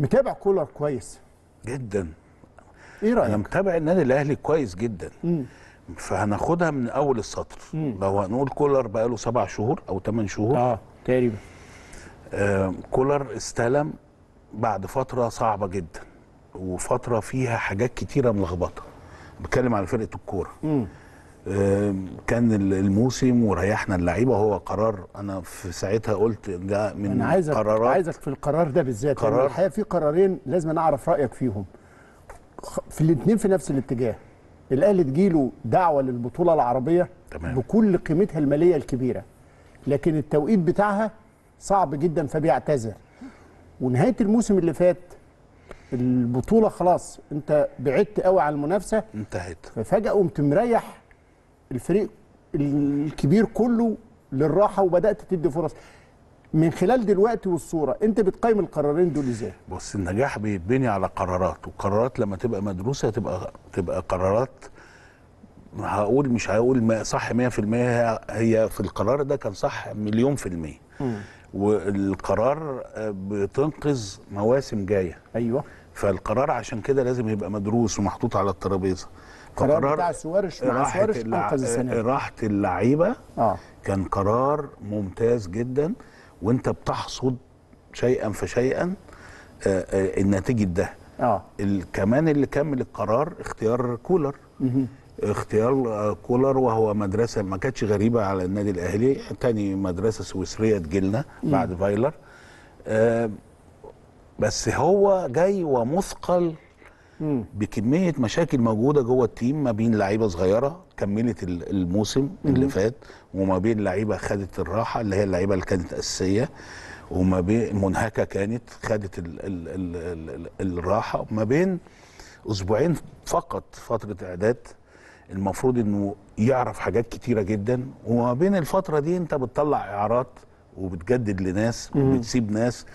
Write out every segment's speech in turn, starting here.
متابع كولر كويس جدا ايه رايك انا متابع النادي الاهلي كويس جدا مم. فهناخدها من اول السطر مم. لو هنقول كولر بقى له سبع شهور او ثمان شهور اه تقريبا آه كولر استلم بعد فتره صعبه جدا وفتره فيها حاجات كتيره ملخبطه بتكلم على فرقه الكوره كان الموسم وريحنا اللعيبه هو قرار انا في ساعتها قلت ده من أنا عايزك قرارات عايزك في القرار ده بالذات قرار يعني الحقيقه في قرارين لازم أنا اعرف رايك فيهم في الاثنين في نفس الاتجاه الاهلي تجيله دعوه للبطوله العربيه تمام. بكل قيمتها الماليه الكبيره لكن التوقيت بتاعها صعب جدا فبيعتذر ونهايه الموسم اللي فات البطوله خلاص انت بعدت قوي عن المنافسه انتهت ففجاه قمت مريح الفريق الكبير كله للراحه وبدات تدي فرص من خلال دلوقتي والصوره انت بتقيم القرارين دول ازاي بص النجاح بيتبني على قرارات والقرارات لما تبقى مدروسه تبقى تبقى قرارات هقول مش هقول ما صح 100% هي في القرار ده كان صح مليون في المية م. والقرار آه، بتنقذ مواسم جايه ايوه فالقرار عشان كده لازم يبقى مدروس ومحطوط على الترابيزه قرار بتاع سوارش مع سوارش انقذ السنه آه، راحه اللعيبه آه. كان قرار ممتاز جدا وانت بتحصد شيئا فشيئا آه، آه، النتيجه ده آه. كمان اللي كمل القرار اختيار كولر اختيار كولر وهو مدرسه ما كانتش غريبه على النادي الاهلي تاني مدرسه سويسريه تجيلنا بعد فايلر آه بس هو جاي ومثقل بكميه مشاكل موجوده جوه التيم ما بين لعيبه صغيره كملت الموسم اللي فات وما بين لعيبه خدت الراحه اللي هي اللعيبه اللي كانت اساسيه وما بين منهكه كانت خدت الـ الـ الـ الـ الـ الراحه وما بين اسبوعين فقط فتره اعداد المفروض انه يعرف حاجات كتيره جدا وما بين الفتره دي انت بتطلع اعارات وبتجدد لناس وبتسيب ناس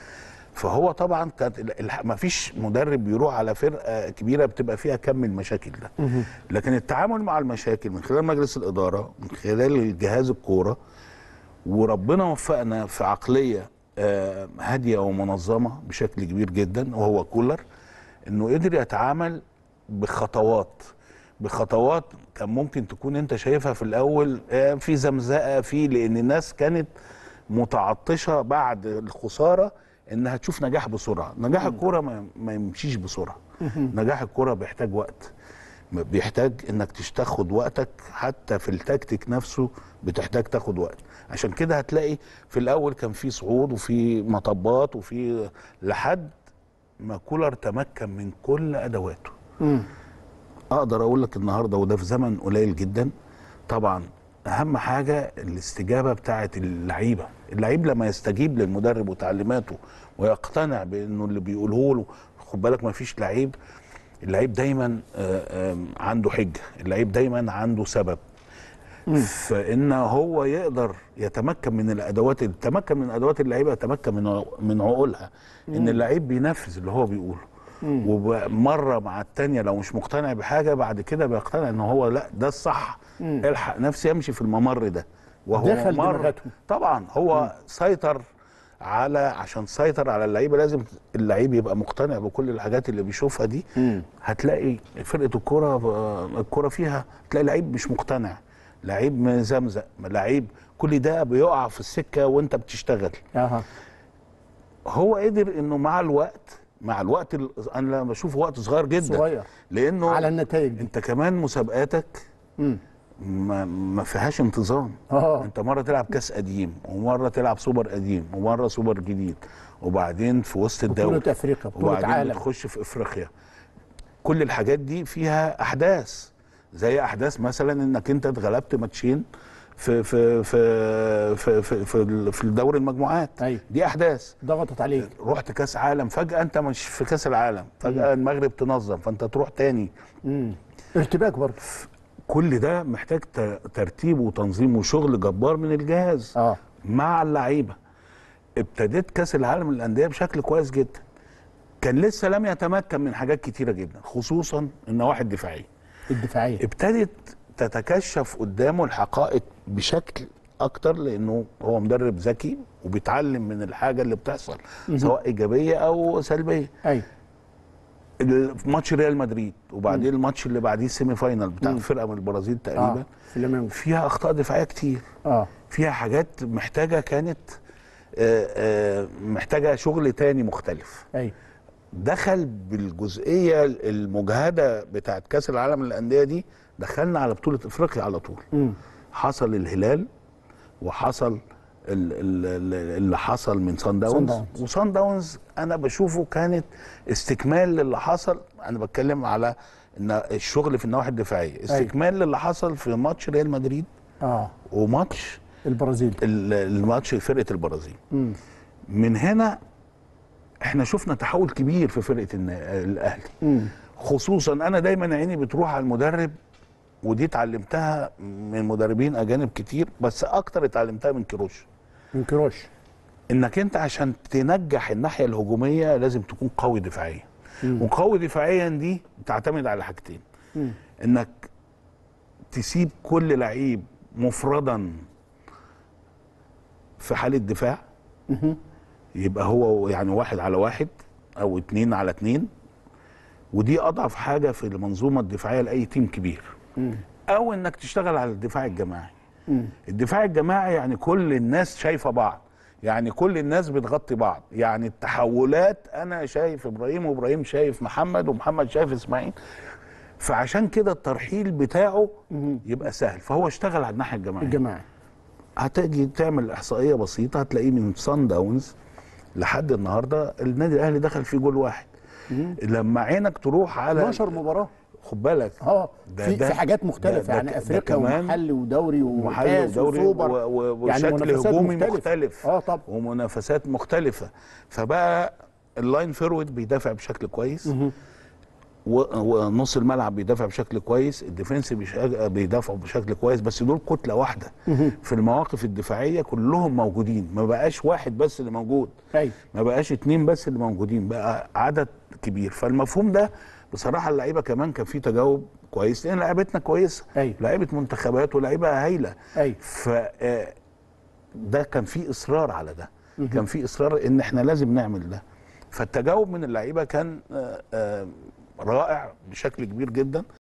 فهو طبعا كانت ما فيش مدرب بيروح على فرقه كبيره بتبقى فيها كم المشاكل ده لكن التعامل مع المشاكل من خلال مجلس الاداره من خلال جهاز الكوره وربنا وفقنا في عقليه آه، هاديه ومنظمه بشكل كبير جدا وهو كولر انه قدر يتعامل بخطوات بخطوات كان ممكن تكون انت شايفها في الاول آه، في زمزقه في لان الناس كانت متعطشه بعد الخساره انها تشوف نجاح بسرعه نجاح الكوره ما, ما يمشيش بسرعه نجاح الكوره بيحتاج وقت بيحتاج انك تاخد وقتك حتى في التكتيك نفسه بتحتاج تاخد وقت عشان كده هتلاقي في الاول كان في صعود وفي مطبات وفي لحد ما كولر تمكن من كل ادواته اقدر اقول لك النهارده وده في زمن قليل جدا طبعا اهم حاجه الاستجابه بتاعه اللعيبه اللعيب لما يستجيب للمدرب وتعليماته ويقتنع بانه اللي بيقوله له خد بالك ما فيش لعيب اللعيب دايما آه، عنده حجه اللعيب دايما عنده سبب فان هو يقدر يتمكن من الادوات يتمكن من ادوات اللعيبه يتمكن من من عقولها ان اللعيب بينفذ اللي هو بيقوله ومره مع الثانيه لو مش مقتنع بحاجه بعد كده بيقتنع ان هو لا ده الصح الحق نفسي امشي في الممر ده وهو دخل ممر طبعا هو مم. سيطر على عشان سيطر على اللعيبه لازم اللعيب يبقى مقتنع بكل الحاجات اللي بيشوفها دي مم. هتلاقي فرقه الكوره الكوره فيها تلاقي لعيب مش مقتنع لعيب زمزق لعيب كل ده بيقع في السكه وانت بتشتغل أه. هو قدر انه مع الوقت مع الوقت انا بشوفه وقت صغير جدا صغير لانه على النتائج انت كمان مسابقاتك ما, ما فيهاش انتظام أوه. انت مره تلعب كاس قديم ومره تلعب سوبر قديم ومره سوبر جديد وبعدين في وسط الدوري بطوله افريقيا بطوله عالم تخش في افريقيا كل الحاجات دي فيها احداث زي احداث مثلا انك انت اتغلبت ماتشين في في في في في في, في دوري المجموعات أيوة. دي احداث ضغطت عليك رحت كاس عالم فجاه انت مش في كاس العالم فجاه مم. المغرب تنظم فانت تروح تاني مم. ارتباك برضه كل ده محتاج ترتيب وتنظيم وشغل جبار من الجهاز آه. مع اللعيبه ابتديت كاس العالم للانديه بشكل كويس جدا كان لسه لم يتمكن من حاجات كتيره جدا خصوصا النواحي الدفاعيه الدفاعيه ابتدت تتكشف قدامه الحقائق بشكل اكتر لانه هو مدرب ذكي وبيتعلم من الحاجه اللي بتحصل سواء ايجابيه او سلبيه ايوه ماتش ريال مدريد وبعدين الماتش اللي بعديه السيمي فاينال بتاع فرقه من البرازيل تقريبا آه. فيها اخطاء دفاعيه كتير آه. فيها حاجات محتاجه كانت آآ آه، آآ آه، محتاجه شغل تاني مختلف أي. دخل بالجزئيه المجهده بتاعه كاس العالم للانديه دي دخلنا على بطوله افريقيا على طول م. حصل الهلال وحصل اللي حصل من سان داونز وسان داونز انا بشوفه كانت استكمال للي حصل انا بتكلم على الشغل في النواحي الدفاعيه أيوه. استكمال للي حصل في ماتش ريال مدريد اه وماتش البرازيل الماتش فرقه البرازيل م. من هنا احنا شفنا تحول كبير في فرقه الاهلي خصوصا انا دايما عيني بتروح على المدرب ودي اتعلمتها من مدربين اجانب كتير بس اكتر اتعلمتها من كروش من كروش انك انت عشان تنجح الناحيه الهجوميه لازم تكون قوي دفاعيا وقوي دفاعيا دي تعتمد على حاجتين انك تسيب كل لعيب مفردا في حاله دفاع يبقى هو يعني واحد على واحد او اتنين على اتنين ودي اضعف حاجه في المنظومه الدفاعيه لاي تيم كبير او انك تشتغل على الدفاع الجماعي الدفاع الجماعي يعني كل الناس شايفه بعض يعني كل الناس بتغطي بعض يعني التحولات انا شايف ابراهيم وابراهيم شايف محمد ومحمد شايف اسماعيل فعشان كده الترحيل بتاعه يبقى سهل فهو اشتغل على الناحيه الجماعيه الجماعي هتجي تعمل احصائيه بسيطه هتلاقيه من صن داونز لحد النهارده النادي الاهلي دخل فيه جول واحد لما عينك تروح على 12 مباراه خد بالك اه في, في حاجات مختلفه ده يعني ده يعني افريقيا ومحلي ودوري ومحلي وسوبر يعني وشكل يعني هجومي مختلف, مختلف. اه طب ومنافسات مختلفه فبقى اللاين فورورد بيدافع بشكل كويس ونص الملعب بيدافع بشكل كويس الديفنس آه، بيدافع بشكل كويس بس دول كتله واحده في المواقف الدفاعيه كلهم موجودين ما بقاش واحد بس اللي موجود ما بقاش اتنين بس اللي موجودين بقى عدد كبير فالمفهوم ده بصراحه اللعيبه كمان كان في تجاوب كويس لان لعيبتنا كويسه أيوة. لعيبه منتخبات ولعيبه هايله أيوة. ف آه، ده كان في اصرار على ده مه. كان في اصرار ان احنا لازم نعمل ده فالتجاوب من اللعيبه كان آه، آه، رائع بشكل كبير جدا